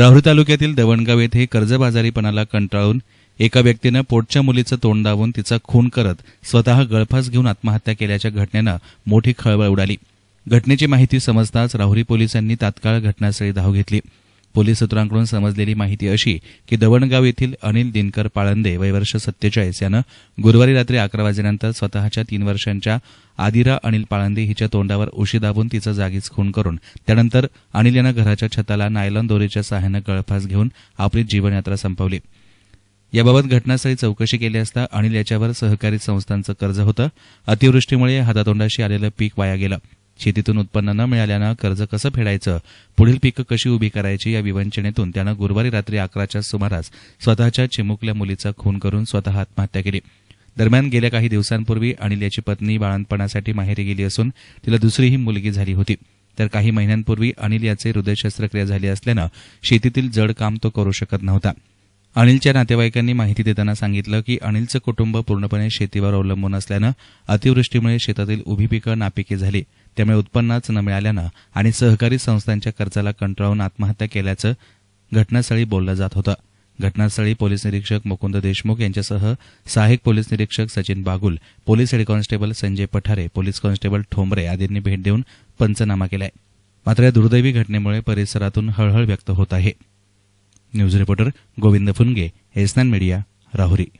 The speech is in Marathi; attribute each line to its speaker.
Speaker 1: राहुरी तालुक्यातील दवणगाव येथे कर्जबाजारीपणाला कंटाळून एका व्यक्तीनं पोटच्या मुलीचं तोंड दावून तिचा खून करत स्वतः गळफास घेऊन आत्महत्या केल्याच्या घटनेनं मोठी खळबळ उडाली घटनेची माहिती समजताच राहुरी पोलिसांनी तात्काळ घटनास्थळी धाव घेतली पोलीस सूत्रांकडून समजलेली माहिती अशी की दवणगाव येथील अनिल दिनकर पाळंदे वयवर्ष सत्तेचाळीस यानं गुरुवारी रात्री अकरा वाजेनंतर स्वतःच्या तीन वर्षांच्या आदिरा अनिल पाळंदे हिच्या तोंडावर उशी दाबून तिचा जागीच खून करून त्यानंतर अनिल यानं घराच्या छताला नायलॉन दोरीच्या सहाय्यानं गळफास घेऊन आपली जीवनयात्रा संपवली याबाबत घटनास्थळी चौकशी केली असता अनिल याच्यावर सहकारी संस्थांचं कर्ज होतं अतिवृष्टीमुळे हातातोंडाशी आलेलं पीक वाया गेलं शेतीतून उत्पन्न न मिळाल्यानं कर्ज कसं फेडायचं पुढील पिकं कशी उभी करायची या विवंचनेतून त्यानं गुरुवारी रात्री अकराच्या सुमारास स्वतःच्या चिमुकल्या मुलीचा खून करून स्वतः आत्महत्या केली दरम्यान गेल्या काही दिवसांपूर्वी अनिल याची पत्नी बाळणपणासाठी माहेरी गेली असून तिला दुसरीही मुलगी झाली होती तर काही महिन्यांपूर्वी अनिल याचे हृदय शस्त्रक्रिया झाली असल्यानं शेतीतील जड काम तो करू शकत नव्हता अनिलच्या नातेवाईकांनी माहिती देताना सांगितलं की अनिलचं कुटुंब पूर्णपणे शेतीवर अवलंबून असल्यानं अतिवृष्टीमुळे शेतातील उभी पिकं नापिकी झाली त्यामुळे उत्पन्नच न मिळाल्यानं आणि सहकारी संस्थांच्या कर्जाला कंटाळून आत्महत्या केल्याचं घटनास्थळी बोललं जात होतं घटनास्थळी पोलीस निरीक्षक मुकुंद देशमुख यांच्यासह सहाय्यक पोलीस निरीक्षक Sachin Bagul police head constable Sanjay Pathare police constable Thombare आदींनी भेट देऊन पंचनामा केलाय मात्र या दुर्दैवी घटनेमुळे परिसरातून हळहळ व्यक्त होत आहे न्यूज रिपोर्टर गोविंद फुनगे एसनान मीडिया राहुरी